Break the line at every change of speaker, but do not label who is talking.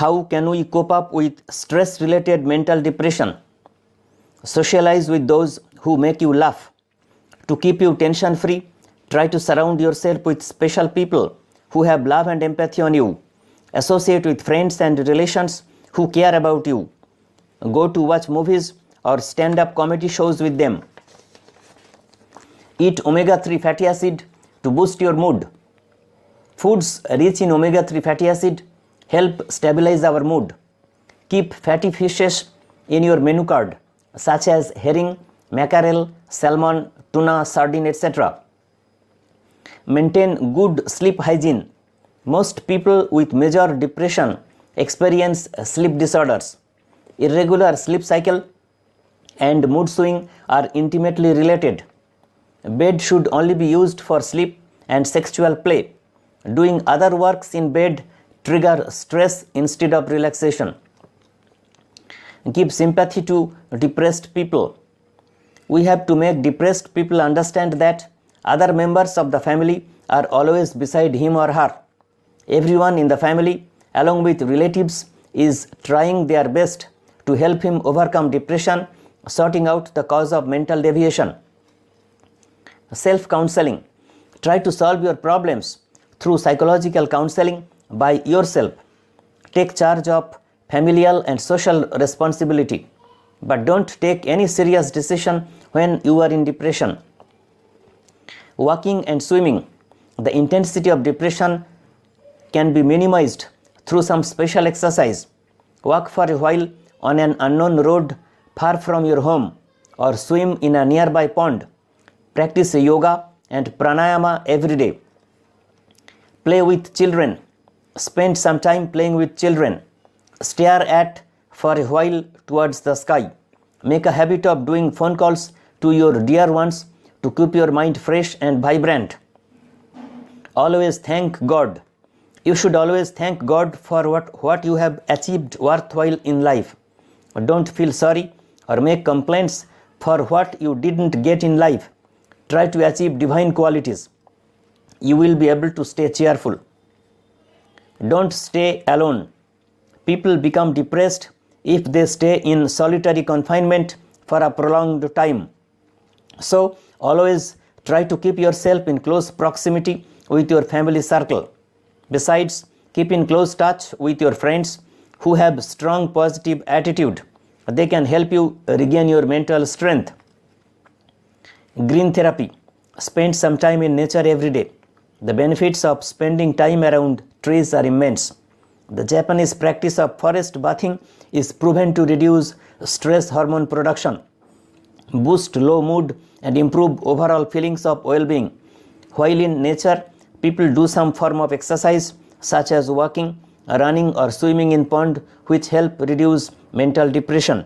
How can we cope up with stress related mental depression? Socialize with those who make you laugh. To keep you tension free, try to surround yourself with special people who have love and empathy on you. Associate with friends and relations who care about you. Go to watch movies or stand up comedy shows with them. Eat omega 3 fatty acid to boost your mood. Foods rich in omega 3 fatty acid help stabilize our mood. Keep fatty fishes in your menu card such as herring, mackerel, salmon, tuna, sardine, etc. Maintain good sleep hygiene. Most people with major depression experience sleep disorders. Irregular sleep cycle and mood swing are intimately related. Bed should only be used for sleep and sexual play. Doing other works in bed trigger stress instead of relaxation, give sympathy to depressed people. We have to make depressed people understand that other members of the family are always beside him or her. Everyone in the family, along with relatives, is trying their best to help him overcome depression, sorting out the cause of mental deviation. Self counseling. Try to solve your problems through psychological counseling by yourself. Take charge of familial and social responsibility. But don't take any serious decision when you are in depression. Walking and swimming. The intensity of depression can be minimized through some special exercise. Walk for a while on an unknown road far from your home or swim in a nearby pond. Practice yoga and pranayama every day. Play with children spend some time playing with children. Stare at for a while towards the sky. Make a habit of doing phone calls to your dear ones to keep your mind fresh and vibrant. Always thank God. You should always thank God for what, what you have achieved worthwhile in life. Don't feel sorry or make complaints for what you didn't get in life. Try to achieve divine qualities. You will be able to stay cheerful. Don't stay alone. People become depressed if they stay in solitary confinement for a prolonged time. So, always try to keep yourself in close proximity with your family circle. Besides, keep in close touch with your friends who have strong positive attitude. They can help you regain your mental strength. Green therapy. Spend some time in nature every day. The benefits of spending time around trees are immense. The Japanese practice of forest bathing is proven to reduce stress hormone production, boost low mood, and improve overall feelings of well being. While in nature, people do some form of exercise such as walking, running, or swimming in pond, which help reduce mental depression.